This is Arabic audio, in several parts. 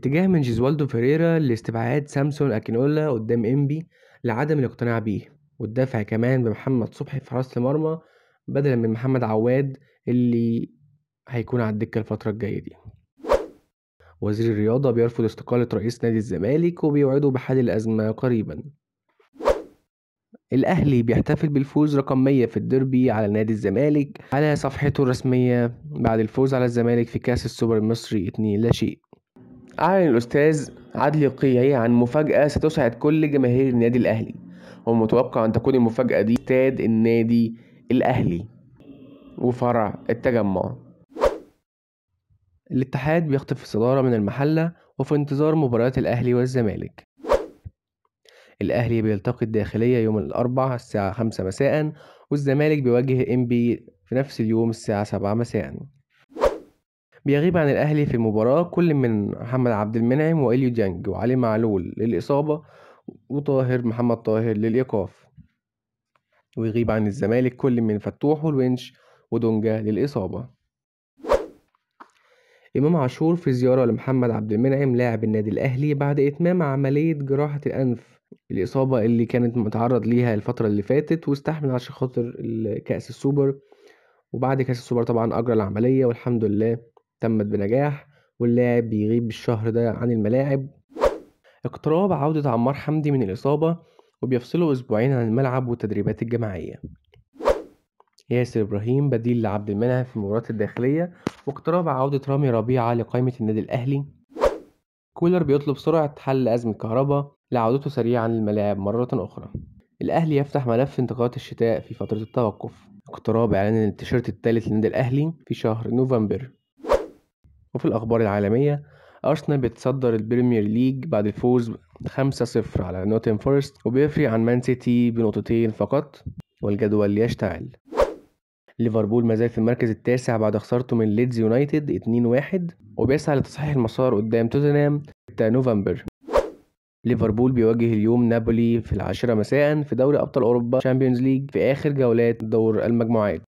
اتجاه من جيزوالدو فيريرا لاستبعاد سامسون أكينولا قدام إنبي لعدم الاقتناع بيه والدفع كمان بمحمد صبحي في حراسة المرمى بدلا من محمد عواد اللي هيكون على الدكة الفترة الجاية دي وزير الرياضة بيرفض استقالة رئيس نادي الزمالك وبيوعده بحل الأزمة قريبا الأهلي بيحتفل بالفوز رقم 100 في الديربي على نادي الزمالك على صفحته الرسمية بعد الفوز على الزمالك في كأس السوبر المصري 2 لا شيء أعلن الأستاذ عدلي قيعي عن مفاجأة ستسعد كل جماهير النادي الأهلي ومتوقع أن تكون المفاجأة دي استاد النادي الأهلي وفرع التجمع الاتحاد بيخطف الصدارة من المحلة وفي انتظار مباريات الأهلي والزمالك الأهلي بيلتقي الداخلية يوم الأربعاء الساعة خمسة مساء والزمالك بيواجه بي في نفس اليوم الساعة سبعة مساءً بيغيب عن الأهلي في المباراة كل من محمد عبد المنعم وإليو ديانج وعلي معلول للإصابة وطاهر محمد طاهر للإيقاف ويغيب عن الزمالك كل من فتوح والونش ودونجا للإصابة إمام عاشور في زيارة لمحمد عبد المنعم لاعب النادي الأهلي بعد إتمام عملية جراحة الأنف الإصابة اللي كانت متعرض ليها الفترة اللي فاتت واستحمل عشان خاطر كأس السوبر وبعد كأس السوبر طبعا أجرى العملية والحمد لله تمت بنجاح واللاعب بيغيب الشهر ده عن الملاعب اقتراب عودة عمار حمدي من الإصابة وبيفصله أسبوعين عن الملعب والتدريبات الجماعية ياسر إبراهيم بديل لعبد المنعم في المباراة الداخلية واقتراب عودة رامي ربيعة لقائمة النادي الأهلي كولر بيطلب سرعة حل أزمة كهرباء لعودته سريعا للملاعب مرة أخرى الأهلي يفتح ملف انتقالات الشتاء في فترة التوقف اقتراب إعلان التيشيرت الثالث للنادي الأهلي في شهر نوفمبر وفي الأخبار العالمية أرسنال بتصدر البريمير ليج بعد الفوز 5-0 على نوتن فورست وبيفرق عن مان سيتي بنقطتين فقط والجدول يشتعل ليفربول مازال في المركز التاسع بعد خسارته من ليدز يونايتد 2-1 وبيسعى لتصحيح المسار قدام توتنهام 6 نوفمبر ليفربول بيواجه اليوم نابولي في العاشرة مساء في دوري أبطال أوروبا تشامبيونز ليج في آخر جولات دور المجموعات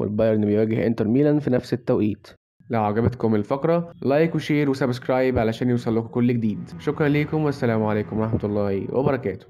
والبايرن بيواجه انتر ميلان في نفس التوقيت لو عجبتكم الفقرة لايك وشير وسبسكرايب علشان يوصل لكم كل جديد شكرا ليكم والسلام عليكم ورحمة الله وبركاته